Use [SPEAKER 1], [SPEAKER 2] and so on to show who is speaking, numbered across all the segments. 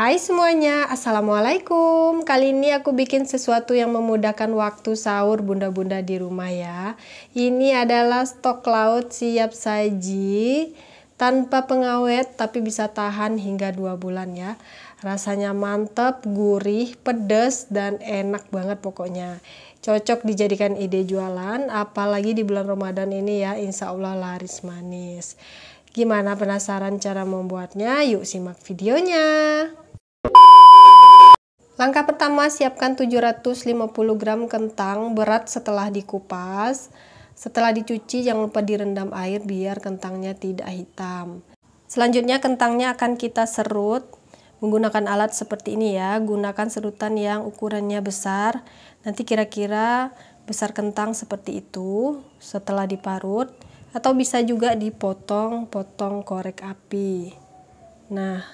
[SPEAKER 1] Hai semuanya, Assalamualaikum Kali ini aku bikin sesuatu yang memudahkan waktu sahur bunda-bunda di rumah ya Ini adalah stok laut siap saji Tanpa pengawet tapi bisa tahan hingga 2 bulan ya Rasanya mantep, gurih, pedes, dan enak banget pokoknya Cocok dijadikan ide jualan apalagi di bulan Ramadan ini ya Insya Allah laris manis Gimana penasaran cara membuatnya? Yuk simak videonya. Langkah pertama, siapkan 750 gram kentang berat setelah dikupas. Setelah dicuci, jangan lupa direndam air biar kentangnya tidak hitam. Selanjutnya, kentangnya akan kita serut menggunakan alat seperti ini ya. Gunakan serutan yang ukurannya besar. Nanti kira-kira besar kentang seperti itu setelah diparut atau bisa juga dipotong-potong korek api. Nah,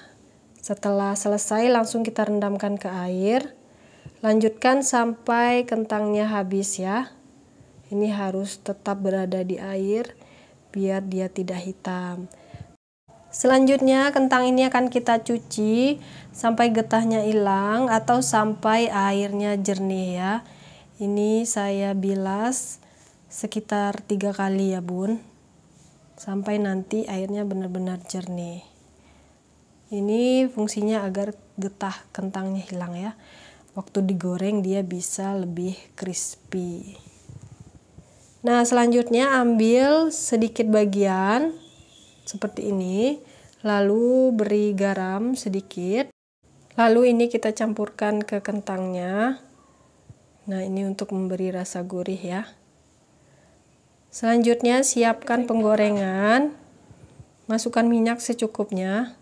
[SPEAKER 1] setelah selesai langsung kita rendamkan ke air. Lanjutkan sampai kentangnya habis ya. Ini harus tetap berada di air biar dia tidak hitam. Selanjutnya kentang ini akan kita cuci sampai getahnya hilang atau sampai airnya jernih ya. Ini saya bilas sekitar tiga kali ya bun sampai nanti airnya benar-benar jernih. Ini fungsinya agar getah kentangnya hilang ya. Waktu digoreng dia bisa lebih crispy. Nah, selanjutnya ambil sedikit bagian seperti ini, lalu beri garam sedikit. Lalu ini kita campurkan ke kentangnya. Nah, ini untuk memberi rasa gurih ya. Selanjutnya siapkan penggorengan. Masukkan minyak secukupnya.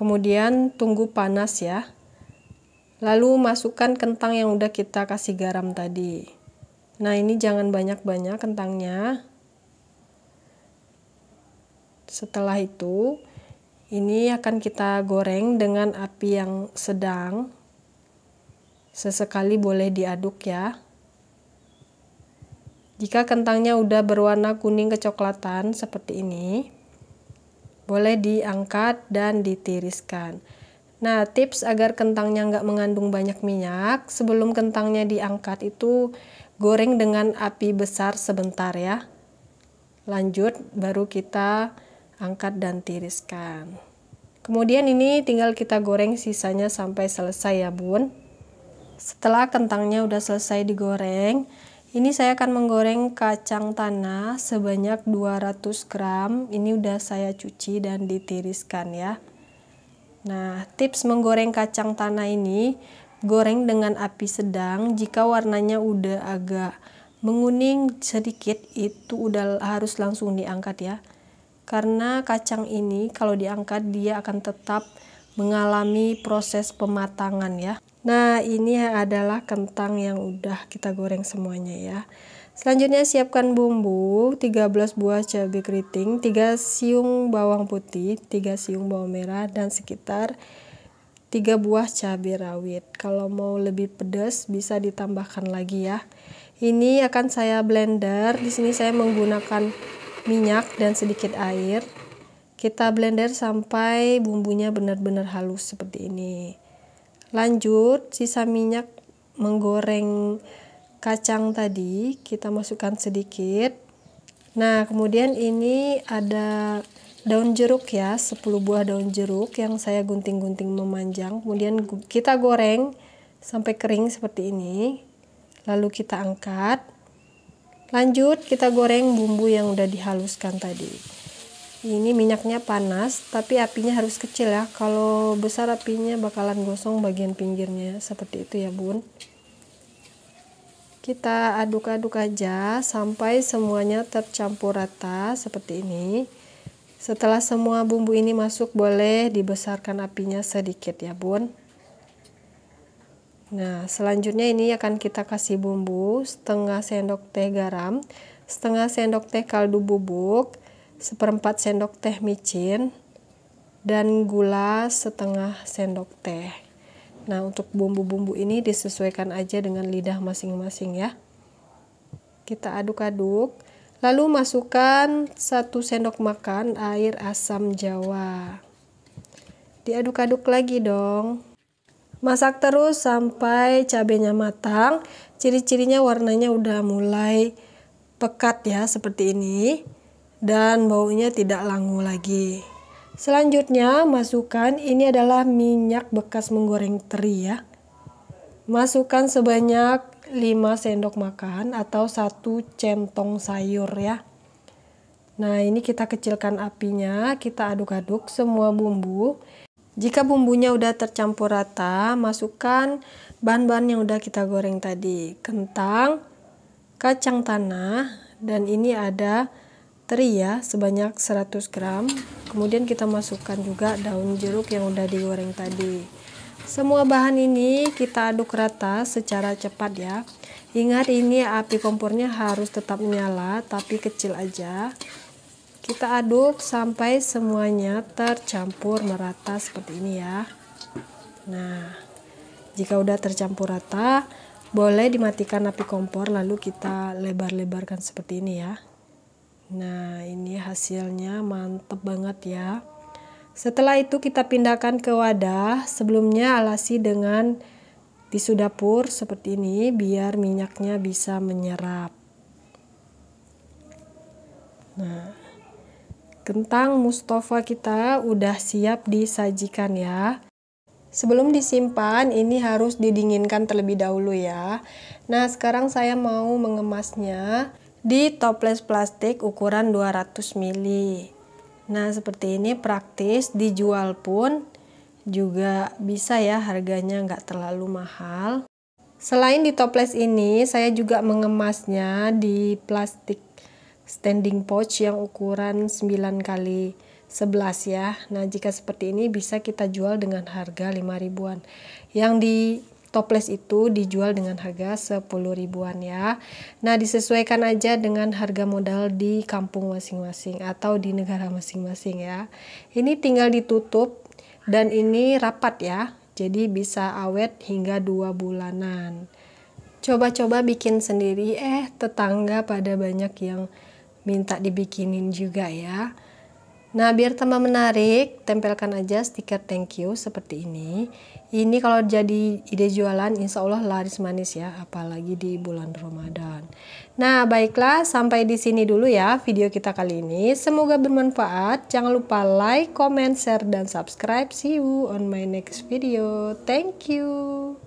[SPEAKER 1] Kemudian tunggu panas ya. Lalu masukkan kentang yang udah kita kasih garam tadi. Nah, ini jangan banyak-banyak kentangnya. Setelah itu, ini akan kita goreng dengan api yang sedang. Sesekali boleh diaduk ya. Jika kentangnya udah berwarna kuning kecoklatan seperti ini, boleh diangkat dan ditiriskan. Nah, tips agar kentangnya nggak mengandung banyak minyak, sebelum kentangnya diangkat itu goreng dengan api besar sebentar ya. Lanjut, baru kita angkat dan tiriskan. Kemudian ini tinggal kita goreng sisanya sampai selesai ya bun. Setelah kentangnya udah selesai digoreng, ini saya akan menggoreng kacang tanah sebanyak 200 gram. Ini udah saya cuci dan ditiriskan ya. Nah, tips menggoreng kacang tanah ini, goreng dengan api sedang jika warnanya udah agak menguning sedikit itu udah harus langsung diangkat ya. Karena kacang ini kalau diangkat dia akan tetap mengalami proses pematangan ya. Nah, ini adalah kentang yang udah kita goreng semuanya ya. Selanjutnya siapkan bumbu 13 buah cabai keriting, 3 siung bawang putih, 3 siung bawang merah dan sekitar 3 buah cabai rawit. Kalau mau lebih pedas bisa ditambahkan lagi ya. Ini akan saya blender. Di sini saya menggunakan minyak dan sedikit air. Kita blender sampai bumbunya benar-benar halus seperti ini. Lanjut, sisa minyak menggoreng kacang tadi kita masukkan sedikit. Nah, kemudian ini ada daun jeruk ya, 10 buah daun jeruk yang saya gunting-gunting memanjang. Kemudian kita goreng sampai kering seperti ini. Lalu kita angkat. Lanjut, kita goreng bumbu yang udah dihaluskan tadi ini minyaknya panas tapi apinya harus kecil ya kalau besar apinya bakalan gosong bagian pinggirnya seperti itu ya bun kita aduk-aduk aja sampai semuanya tercampur rata seperti ini setelah semua bumbu ini masuk boleh dibesarkan apinya sedikit ya bun nah selanjutnya ini akan kita kasih bumbu setengah sendok teh garam setengah sendok teh kaldu bubuk seperempat sendok teh micin dan gula setengah sendok teh. Nah, untuk bumbu-bumbu ini disesuaikan aja dengan lidah masing-masing ya. Kita aduk-aduk. Lalu masukkan 1 sendok makan air asam jawa. Diaduk-aduk lagi dong. Masak terus sampai cabenya matang. Ciri-cirinya warnanya udah mulai pekat ya seperti ini dan baunya tidak langu lagi. Selanjutnya, masukkan ini adalah minyak bekas menggoreng teri ya. Masukkan sebanyak 5 sendok makan atau 1 centong sayur ya. Nah, ini kita kecilkan apinya, kita aduk-aduk semua bumbu. Jika bumbunya udah tercampur rata, masukkan bahan-bahan yang udah kita goreng tadi. Kentang, kacang tanah, dan ini ada teri ya sebanyak 100 gram kemudian kita masukkan juga daun jeruk yang udah digoreng tadi semua bahan ini kita aduk rata secara cepat ya ingat ini api kompornya harus tetap nyala tapi kecil aja kita aduk sampai semuanya tercampur merata seperti ini ya nah jika udah tercampur rata boleh dimatikan api kompor lalu kita lebar-lebarkan seperti ini ya Nah, ini hasilnya mantep banget ya. Setelah itu kita pindahkan ke wadah. Sebelumnya alasi dengan tisu dapur seperti ini biar minyaknya bisa menyerap. Nah, kentang Mustafa kita udah siap disajikan ya. Sebelum disimpan, ini harus didinginkan terlebih dahulu ya. Nah, sekarang saya mau mengemasnya di toples plastik ukuran 200 ml. Nah, seperti ini praktis dijual pun juga bisa ya harganya nggak terlalu mahal. Selain di toples ini, saya juga mengemasnya di plastik standing pouch yang ukuran 9 kali 11 ya. Nah, jika seperti ini bisa kita jual dengan harga 5 ribuan. Yang di Toples itu dijual dengan harga 10 ribuan ya. Nah, disesuaikan aja dengan harga modal di kampung masing-masing atau di negara masing-masing ya. Ini tinggal ditutup dan ini rapat ya. Jadi bisa awet hingga 2 bulanan. Coba-coba bikin sendiri eh tetangga pada banyak yang minta dibikinin juga ya. Nah, biar tambah menarik, tempelkan aja stiker thank you seperti ini. Ini kalau jadi ide jualan, insya Allah laris manis ya, apalagi di bulan Ramadan. Nah, baiklah, sampai di sini dulu ya video kita kali ini. Semoga bermanfaat. Jangan lupa like, comment, share, dan subscribe. See you on my next video. Thank you.